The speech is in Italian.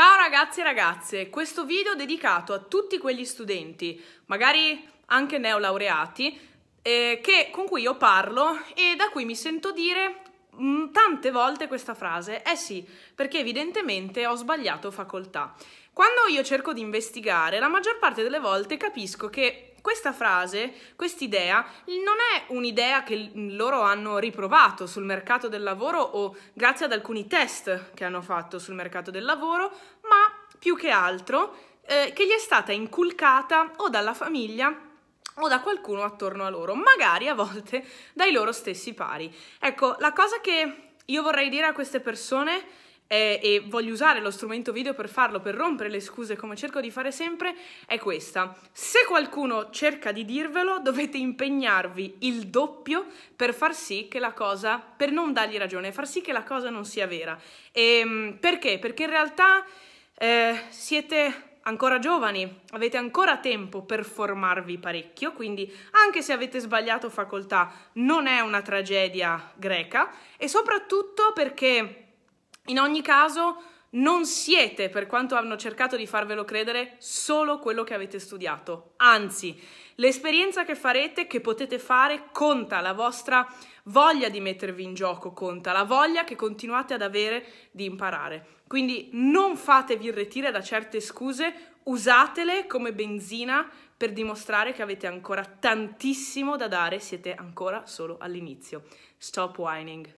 Ciao ragazzi e ragazze, questo video è dedicato a tutti quegli studenti, magari anche neolaureati, eh, che, con cui io parlo e da cui mi sento dire mh, mm, tante volte questa frase, eh sì, perché evidentemente ho sbagliato facoltà. Quando io cerco di investigare, la maggior parte delle volte capisco che questa frase, quest'idea, non è un'idea che loro hanno riprovato sul mercato del lavoro o grazie ad alcuni test che hanno fatto sul mercato del lavoro, ma più che altro eh, che gli è stata inculcata o dalla famiglia o da qualcuno attorno a loro, magari a volte dai loro stessi pari. Ecco, la cosa che io vorrei dire a queste persone è eh, e voglio usare lo strumento video per farlo, per rompere le scuse come cerco di fare sempre, è questa. Se qualcuno cerca di dirvelo, dovete impegnarvi il doppio per far sì che la cosa, per non dargli ragione, far sì che la cosa non sia vera. E, ehm, perché? Perché in realtà eh, siete ancora giovani, avete ancora tempo per formarvi parecchio, quindi anche se avete sbagliato facoltà non è una tragedia greca e soprattutto perché in ogni caso, non siete, per quanto hanno cercato di farvelo credere, solo quello che avete studiato. Anzi, l'esperienza che farete, che potete fare, conta, la vostra voglia di mettervi in gioco conta, la voglia che continuate ad avere di imparare. Quindi non fatevi irretire da certe scuse, usatele come benzina per dimostrare che avete ancora tantissimo da dare, siete ancora solo all'inizio. Stop whining.